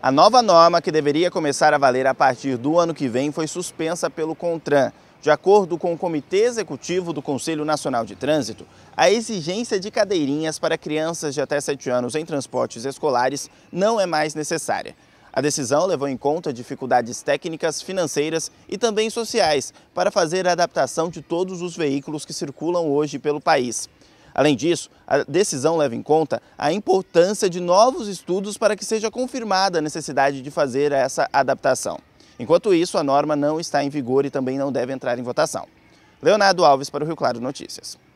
A nova norma, que deveria começar a valer a partir do ano que vem, foi suspensa pelo CONTRAN. De acordo com o Comitê Executivo do Conselho Nacional de Trânsito, a exigência de cadeirinhas para crianças de até 7 anos em transportes escolares não é mais necessária. A decisão levou em conta dificuldades técnicas, financeiras e também sociais para fazer a adaptação de todos os veículos que circulam hoje pelo país. Além disso, a decisão leva em conta a importância de novos estudos para que seja confirmada a necessidade de fazer essa adaptação. Enquanto isso, a norma não está em vigor e também não deve entrar em votação. Leonardo Alves para o Rio Claro Notícias.